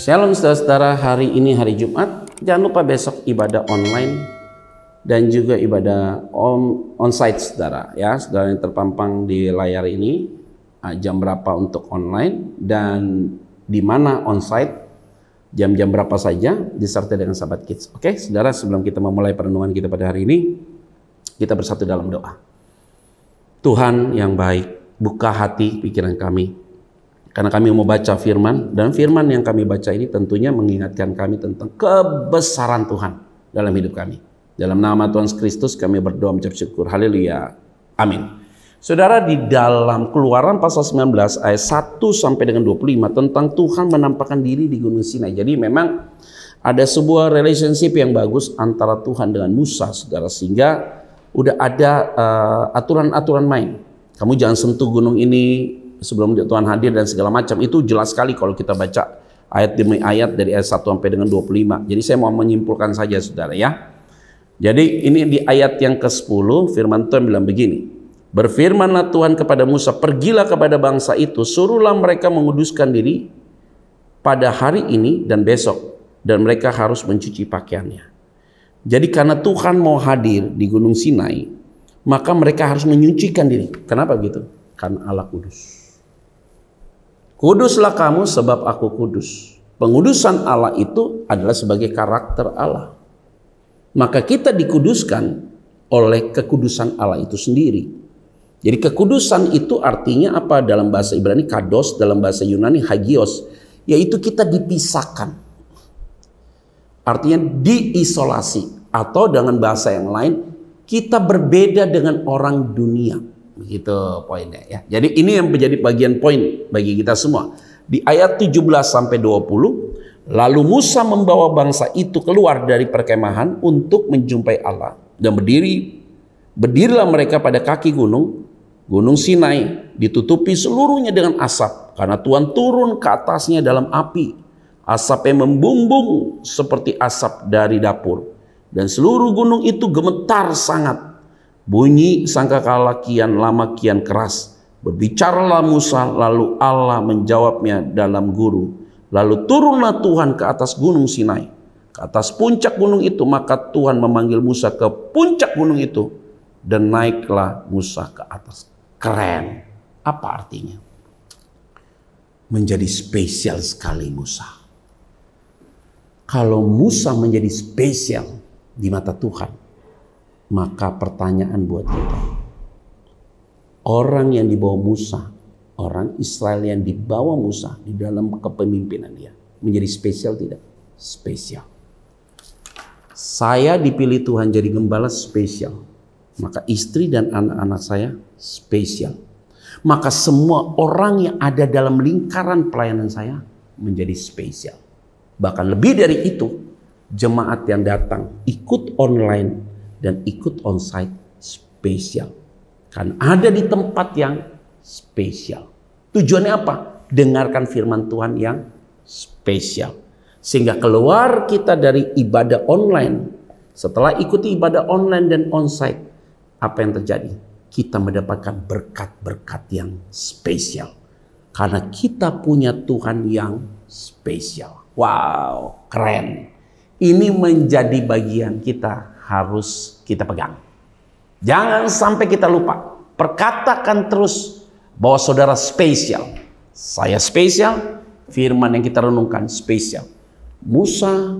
Shalom saudara-saudara, hari ini hari Jumat. Jangan lupa besok ibadah online dan juga ibadah on site saudara ya, saudara yang terpampang di layar ini ah, jam berapa untuk online dan di mana on-site jam-jam berapa saja disertai dengan sahabat kids. Oke, saudara sebelum kita memulai perenungan kita pada hari ini, kita bersatu dalam doa. Tuhan yang baik, buka hati pikiran kami karena kami mau baca firman dan firman yang kami baca ini tentunya mengingatkan kami tentang kebesaran Tuhan dalam hidup kami. Dalam nama Tuhan Kristus kami berdoa mencap syukur. Haleluya. Amin. Saudara di dalam Keluaran pasal 19 ayat 1 sampai dengan 25 tentang Tuhan menampakkan diri di Gunung Sinai. Jadi memang ada sebuah relationship yang bagus antara Tuhan dengan Musa, saudara sehingga udah ada eh, aturan-aturan uh, aturan -aturan main. Kamu jangan sentuh gunung ini, sebelum Tuhan hadir dan segala macam itu jelas sekali kalau kita baca ayat demi ayat dari ayat 1 sampai dengan 25. Jadi saya mau menyimpulkan saja Saudara ya. Jadi ini di ayat yang ke-10 firman Tuhan bilang begini. Berfirmanlah Tuhan kepada Musa, "Pergilah kepada bangsa itu, suruhlah mereka menguduskan diri pada hari ini dan besok dan mereka harus mencuci pakaiannya." Jadi karena Tuhan mau hadir di Gunung Sinai, maka mereka harus menyucikan diri. Kenapa begitu? Karena Allah kudus. Kuduslah kamu sebab aku kudus. Pengudusan Allah itu adalah sebagai karakter Allah. Maka kita dikuduskan oleh kekudusan Allah itu sendiri. Jadi kekudusan itu artinya apa dalam bahasa Ibrani kados, dalam bahasa Yunani hagios, yaitu kita dipisahkan. Artinya diisolasi atau dengan bahasa yang lain kita berbeda dengan orang dunia. Begitu poinnya ya. Jadi ini yang menjadi bagian poin bagi kita semua. Di ayat 17 sampai 20, lalu Musa membawa bangsa itu keluar dari perkemahan untuk menjumpai Allah dan berdiri berdirilah mereka pada kaki gunung Gunung Sinai ditutupi seluruhnya dengan asap karena Tuhan turun ke atasnya dalam api. Asap yang membumbung seperti asap dari dapur. Dan seluruh gunung itu gemetar sangat Bunyi sangkakala kian lama kian keras. Berbicaralah Musa, lalu Allah menjawabnya dalam guru. Lalu turunlah Tuhan ke atas gunung Sinai. Ke atas puncak gunung itu, maka Tuhan memanggil Musa ke puncak gunung itu. Dan naiklah Musa ke atas. Keren. Apa artinya? Menjadi spesial sekali Musa. Kalau Musa menjadi spesial di mata Tuhan, maka pertanyaan buat kita. Orang yang dibawa Musa, orang Israel yang dibawa Musa di dalam kepemimpinan dia menjadi spesial tidak? Spesial. Saya dipilih Tuhan jadi gembala spesial. Maka istri dan anak-anak saya spesial. Maka semua orang yang ada dalam lingkaran pelayanan saya menjadi spesial. Bahkan lebih dari itu, jemaat yang datang ikut online dan ikut onsite spesial. kan ada di tempat yang spesial. Tujuannya apa? Dengarkan firman Tuhan yang spesial. Sehingga keluar kita dari ibadah online. Setelah ikuti ibadah online dan onsite, apa yang terjadi? Kita mendapatkan berkat-berkat yang spesial. Karena kita punya Tuhan yang spesial. Wow, keren. Ini menjadi bagian kita harus kita pegang. Jangan sampai kita lupa. Perkatakan terus bahwa saudara spesial. Saya spesial, firman yang kita renungkan spesial. Musa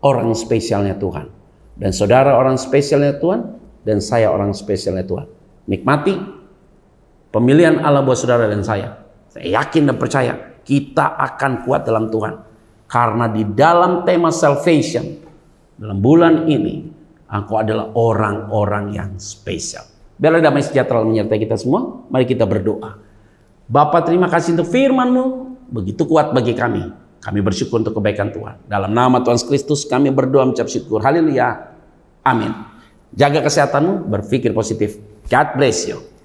orang spesialnya Tuhan. Dan saudara orang spesialnya Tuhan. Dan saya orang spesialnya Tuhan. Nikmati pemilihan Allah buat saudara dan saya. Saya yakin dan percaya kita akan kuat dalam Tuhan. Karena di dalam tema salvation, dalam bulan ini, Engkau adalah orang-orang yang spesial. Biarlah damai sejahtera menyertai kita semua. Mari kita berdoa. Bapak terima kasih untuk FirmanMu Begitu kuat bagi kami. Kami bersyukur untuk kebaikan Tuhan. Dalam nama Tuhan Kristus kami berdoa mencap syukur. Haleluya. Amin. Jaga kesehatanmu, berpikir positif. God bless you.